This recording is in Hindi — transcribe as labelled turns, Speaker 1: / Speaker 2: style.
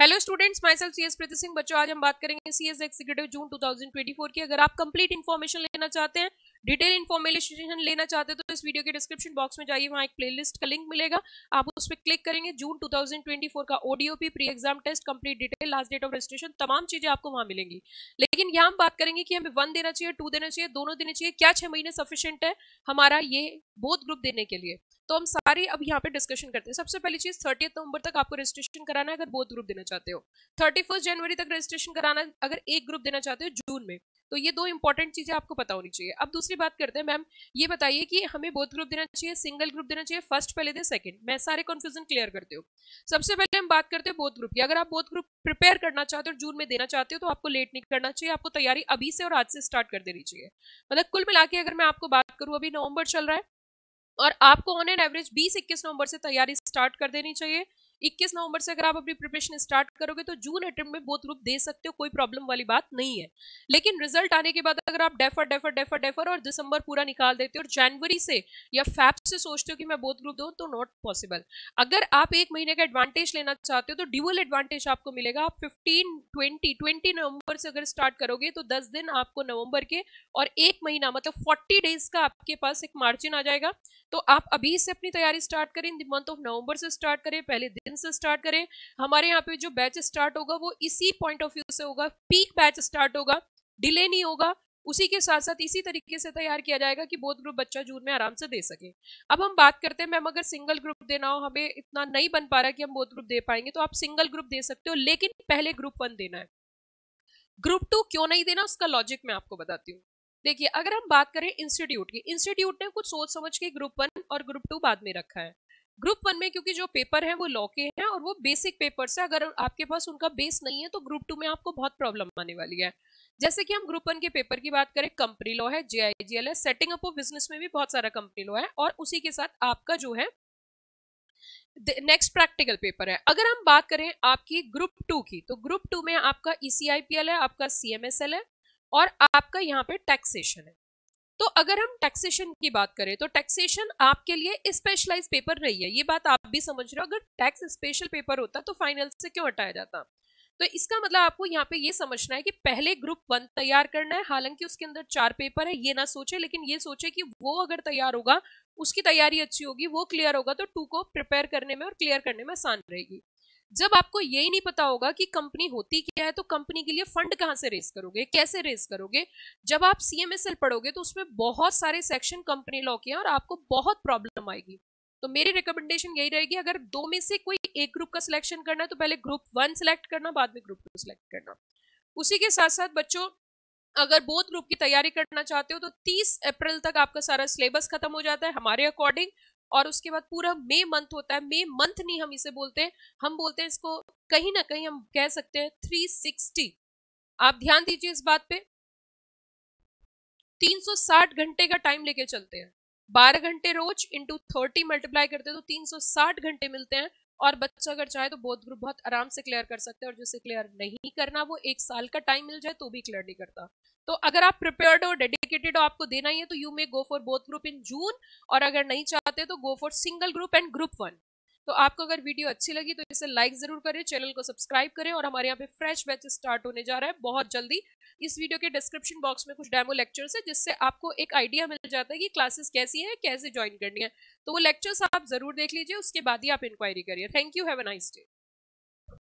Speaker 1: hello students myself C S Preeti Singh बच्चों आज हम बात करेंगे सी एस एक्सिक्यूटिव जून 2024 की अगर आप कंप्लीट इन्फॉर्मेशन लेना चाहते हैं डिटेल इन्फॉर्मेशन लेना चाहते हैं तो इस वीडियो के डिस्क्रिप्शन बॉक्स में जाइए वहाँ एक प्लेलिस्ट का लिंक मिलेगा आप उस पर क्लिक करेंगे जून 2024 का ODOP pre exam test complete detail last date of registration तमाम चीजें आपको वहाँ मिलेंगी लेकिन यहाँ हम बात करेंगे कि हमें वन देना चाहिए टू देना चाहिए दोनों देने चाहिए क्या छह महीने सफिशियंट है हमारा ये बोध ग्रुप देने के लिए तो हम सारी अब यहाँ पे डिस्कशन करते हैं सबसे पहली चीज़ थर्टी नवंबर तक आपको रजिस्ट्रेशन कराना है अगर बोथ ग्रुप देना चाहते हो थर्टी जनवरी तक रजिस्ट्रेशन कराना अगर एक ग्रुप देना चाहते हो जून में तो ये दो इंपॉर्टेंट चीज़ें आपको पता होनी चाहिए अब दूसरी बात करते हैं मैम ये बताइए कि हमें बोथ ग्रुप देना चाहिए सिंगल ग्रुप देना चाहिए फर्स्ट पहले दे सेकंड मैं सारे कन्फ्यूजन क्लियर करते हो सबसे पहले हम बात करते हैं बोथ ग्रुप की अगर आप बोथ ग्रुप प्रिपेयर करना चाहते हो जून में देना चाहते हो तो आपको लेट नहीं करना चाहिए आपको तैयारी अभी से और आज से स्टार्ट कर देनी चाहिए मतलब कुल मिला अगर मैं आपको बात करूँ अभी नवंबर चल रहा है और आपको ऑन एन एवरेज बीस इक्कीस नवंबर से तैयारी स्टार्ट कर देनी चाहिए 21 नवंबर से अगर आप अपनी प्रिपरेशन स्टार्ट करोगे तो जून अटेम्प्ट में बोथ ग्रुप दे सकते हो कोई प्रॉब्लम वाली बात नहीं है लेकिन रिजल्ट आने के बाद अगर आप डेफर डेफर डेफर डेफर और दिसंबर पूरा निकाल देते हो और जनवरी से या फैप से सोचते हो कि मैं बोथ ग्रुप दूँ तो नॉट पॉसिबल अगर आप एक महीने का एडवांटेज लेना चाहते हो तो ड्यूअल एडवांटेज आपको मिलेगा आप फिफ्टीन ट्वेंटी ट्वेंटी नवंबर से अगर स्टार्ट करोगे तो दस दिन आपको नवंबर के और एक महीना मतलब फोर्टी डेज का आपके पास एक मार्जिन आ जाएगा तो आप अभी से अपनी तैयारी स्टार्ट करें मंथ ऑफ नवंबर से स्टार्ट करें पहले सेकंड से स्टार्ट करें हमारे यहाँ पे जो बैच स्टार्ट होगा वो इसी पॉइंट ऑफ व्यू से होगा पीक बैच स्टार्ट होगा डिले नहीं होगा उसी के साथ साथ इसी तरीके से तैयार किया जाएगा कि बोध ग्रुप बच्चा जून में आराम से दे सके अब हम बात करते हैं मैम अगर सिंगल ग्रुप देना हो हमें इतना नहीं बन पा रहा कि हम बोध ग्रुप दे पाएंगे तो आप सिंगल ग्रुप दे सकते हो लेकिन पहले ग्रुप वन देना है ग्रुप टू क्यों नहीं देना उसका लॉजिक मैं आपको बताती हूँ देखिए अगर हम बात करें इंस्टीट्यूट की इंस्टीट्यूट ने कुछ सोच समझ के ग्रुप वन और ग्रुप टू बाद में रखा है ग्रुप वन में क्योंकि जो पेपर है वो लॉ के हैं और वो बेसिक पेपर्स है अगर आपके पास उनका बेस नहीं है तो ग्रुप टू में आपको बहुत प्रॉब्लम आने वाली है जैसे कि हम ग्रुप वन के पेपर की बात करें कंपनी लॉ है जे है सेटिंग अप ऑफ बिजनेस में भी बहुत सारा कंपनी लॉ है और उसी के साथ आपका जो है नेक्स्ट प्रैक्टिकल पेपर है अगर हम बात करें आपकी ग्रुप टू की तो ग्रुप टू में आपका ई e है आपका सी है और आपका यहाँ पे टैक्सेशन है तो अगर हम टैक्सेशन की बात करें तो टैक्सेशन आपके लिए स्पेशलाइज पेपर नहीं है ये बात आप भी समझ रहे हो अगर टैक्स स्पेशल पेपर होता तो फाइनल से क्यों हटाया जाता तो इसका मतलब आपको यहाँ पे ये समझना है कि पहले ग्रुप वन तैयार करना है हालांकि उसके अंदर चार पेपर है ये ना सोचे लेकिन ये सोचे कि वो अगर तैयार होगा उसकी तैयारी अच्छी होगी वो क्लियर होगा तो टू को प्रिपेयर करने में और क्लियर करने में आसान रहेगी जब आपको यही नहीं पता होगा कि कंपनी होती क्या है तो कंपनी के लिए फंड कहाँ से रेस करोगे कैसे रेस करोगे जब आप सी एम एस एल पढ़ोगे तो उसमें बहुत सारे सेक्शन कंपनी लॉ के हैं और आपको बहुत प्रॉब्लम आएगी तो मेरी रिकमेंडेशन यही रहेगी अगर दो में से कोई एक ग्रुप का सिलेक्शन करना है तो पहले ग्रुप वन सिलेक्ट करना बाद में ग्रुप टू सेलेक्ट करना उसी के साथ साथ बच्चों अगर बोध ग्रुप की तैयारी करना चाहते हो तो 30 अप्रैल तक आपका सारा सिलेबस खत्म हो जाता है हमारे अकॉर्डिंग और उसके बाद पूरा मे मंथ होता है मे मंथ नहीं हम इसे बोलते हैं हम बोलते हैं इसको कहीं ना कहीं हम कह सकते हैं थ्री सिक्सटी आप ध्यान दीजिए इस बात पे 360 घंटे का टाइम लेके चलते हैं 12 घंटे रोज इंटू थर्टी मल्टीप्लाई करते हैं तो 360 घंटे मिलते हैं और बच्चा अगर चाहे तो बोध ग्रुप बहुत आराम से क्लियर कर सकते हैं और जिसे क्लियर नहीं करना वो एक साल का टाइम मिल जाए तो भी क्लियर नहीं करता तो अगर आप प्रिपेयर्ड हो डेडिकेटेड हो आपको देना ही है तो you may go for both group in June और अगर नहीं चाहते तो go for single group and group one तो आपको अगर वीडियो अच्छी लगी तो इसे लाइक ज़रूर करें चैनल को सब्सक्राइब करें और हमारे यहाँ पे फ्रेश बैच स्टार्ट होने जा रहा है बहुत जल्दी इस वीडियो के डिस्क्रिप्शन बॉक्स में कुछ डेमो लेक्चर्स है जिससे आपको एक आइडिया मिल जाता है कि क्लासेस कैसी है कैसे ज्वाइन करनी है तो वो लेक्चर्स आप ज़रूर देख लीजिए उसके बाद ही आप इंक्वायरी करिए thank you have a nice day